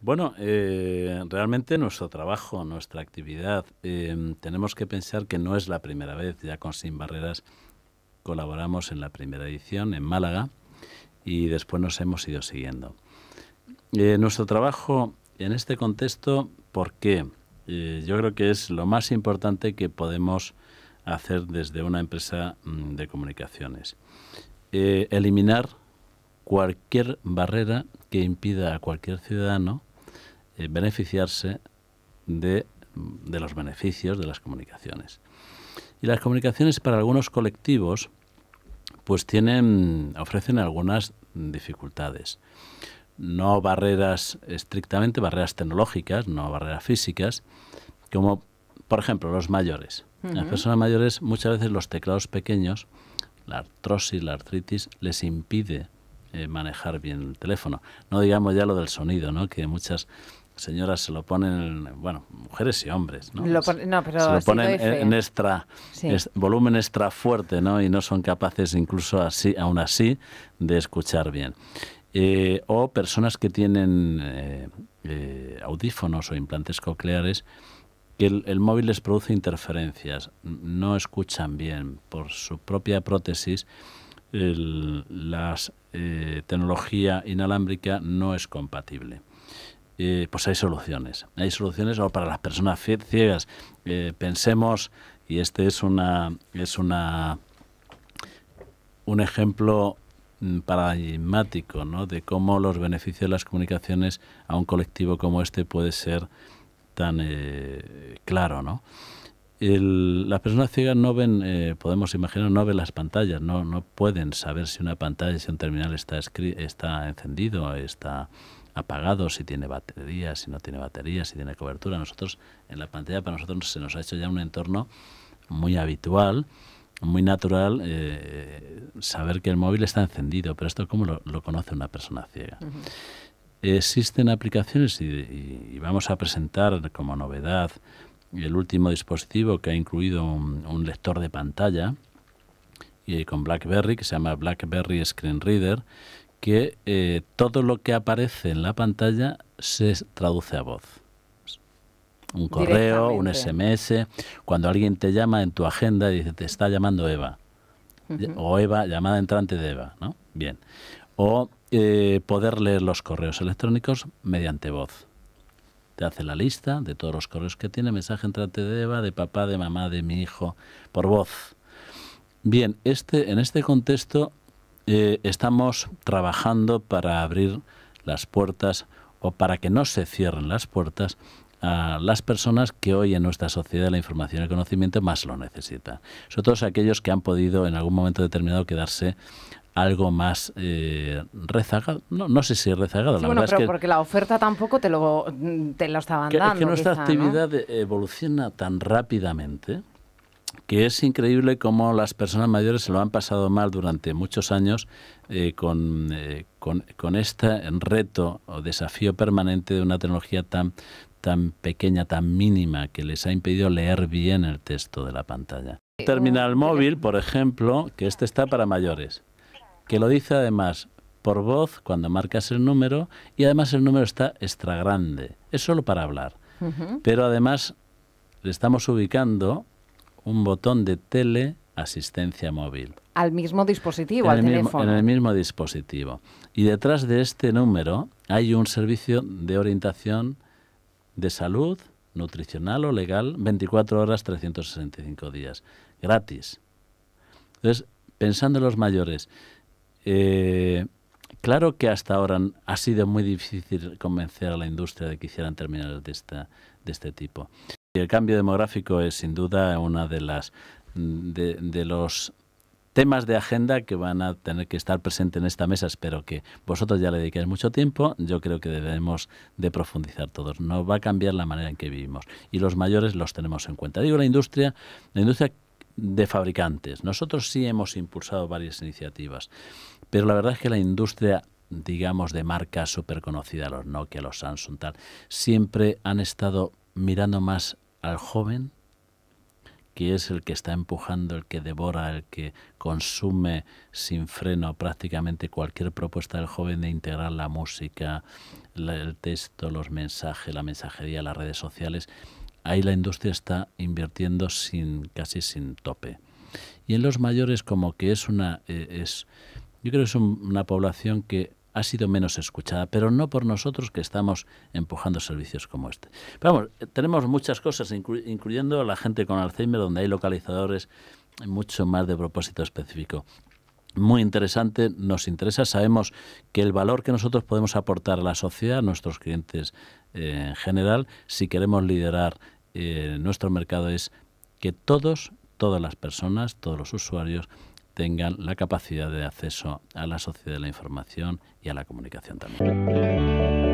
Bueno, eh, realmente nuestro trabajo, nuestra actividad, em, tenemos que pensar que no es la primera vez. Ya con Sin Barreras colaboramos en la primera edición en Málaga y después nos hemos ido siguiendo. Eh, nuestro trabajo en este contexto, ¿por qué? Eh, yo creo que es lo más importante que podemos hacer desde una empresa mm, de comunicaciones. Eh, eliminar cualquier barrera que impida a cualquier ciudadano eh, beneficiarse mm, de, los beneficios de las comunicaciones. Y las comunicaciones para algunos colectivos pues tienen, ofrecen algunas dificultades. No barreras estrictamente, barreras tecnológicas, no barreras físicas, como por ejemplo los mayores. Las personas mayores muchas veces los teclados pequeños la artrosis, la artritis, les impide eh, manejar bien el teléfono. No digamos ya lo del sonido, ¿no? que muchas señoras se lo ponen, bueno, mujeres y hombres, ¿no? se lo ponen en, extra, volumen extra fuerte, ¿no? Y no son capaces incluso así, aún así, de escuchar bien. Eh, o personas que tienen eh, audífonos o implantes cocleares que el, móvil les produce interferencias, no escuchan bien por su propia prótesis. la las eh, tecnología inalámbrica no es compatible. Eh, pues hay soluciones. Hay soluciones para las personas ciegas. Eh, pensemos, y este es una es una un ejemplo mm, paradigmático ¿no? de cómo los beneficios de las comunicaciones a un colectivo como este puede ser tan eh, claro, ¿no? El, las personas ciegas no ven, eh, podemos imaginar, no ven las pantallas, no, no pueden saber si una pantalla, si un terminal está, está encendido, está apagado, si tiene batería, si no tiene batería, si tiene cobertura. Nosotros, en la pantalla para nosotros se nos ha hecho ya un entorno muy habitual, muy natural, eh, saber que el móvil está encendido, pero esto cómo lo, conoce una persona ciega. Existen aplicaciones y, vamos a presentar como novedad el último dispositivo que ha incluido un, lector de pantalla y eh, con BlackBerry que se llama BlackBerry Screen Reader que eh, todo lo que aparece en la pantalla se traduce a voz. Un correo, un SMS. Cuando alguien te llama en tu agenda y dice, te está llamando Eva. O Eva, llamada entrante de Eva, ¿no? Bien. O eh, poder leer los correos electrónicos mediante voz. Te hace la lista de todos los correos que tiene, mensaje entrante de Eva, de papá, de mamá, de mi hijo, por voz. Bien, este, en este contexto eh, estamos trabajando para abrir las puertas o para que no se cierren las puertas a las personas que hoy en nuestra sociedad la información y el conocimiento más lo necesitan. Sobre todo aquellos que han podido en algún momento determinado quedarse algo más eh, rezagado. No, sé si rezagado. la bueno, verdad pero es porque la oferta tampoco te lo, te lo estaban dando. que nuestra actividad evoluciona tan rápidamente que es increíble cómo las personas mayores se lo han pasado mal durante muchos años eh, eh, con, con, este reto o desafío permanente de una tecnología tan, tan pequeña, tan mínima, que les ha impedido leer bien el texto de la pantalla. Terminal móvil, por ejemplo, que este está para mayores que lo dice además por voz cuando marcas el número y además el número está extra grande. Es solo para hablar. Pero además le estamos ubicando un botón de teleasistencia móvil. Al mismo dispositivo, al teléfono. en el mismo dispositivo. Y detrás de este número hay un servicio de orientación de salud, nutricional o legal, 24 horas, 365 días, gratis. Entonces, pensando en los mayores, eh, claro que hasta ahora ha sido muy difícil convencer a la industria de que hicieran terminales de, este tipo. el cambio demográfico es sin duda uno de las mm, de, los temas de agenda que van a tener que estar presentes en esta mesa. Espero que vosotros ya le dediquéis mucho tiempo. Yo creo que debemos de profundizar todos. No va a cambiar la manera en que vivimos. Y los mayores los tenemos en cuenta. Digo la industria, la industria de fabricantes. Nosotros sí hemos impulsado varias iniciativas. Pero la verdad es que la industria digamos, de marca súper conocida, los Nokia, los Samsung, tal, siempre han estado mirando más al joven, que es el que está empujando, el que devora, el que consume sin freno prácticamente cualquier propuesta del joven de integrar la música, el texto, los mensajes, la mensajería, las redes sociales. Ahí la industria está invirtiendo sin casi sin tope. Y en los mayores como que es una... Eh, es, yo creo que es una población que ha sido menos escuchada, pero no por nosotros que estamos empujando servicios como este. vamos, eh, tenemos muchas cosas, incluyendo la gente con Alzheimer, donde hay localizadores mucho más de propósito específico. Muy interesante, nos interesa, sabemos que el valor que nosotros podemos aportar a la sociedad, a nuestros clientes eh, en general, si queremos liderar eh, nuestro mercado, es que todos, todas las personas, todos los usuarios, tengan la capacidad de acceso a la sociedad de la información y a la comunicación también.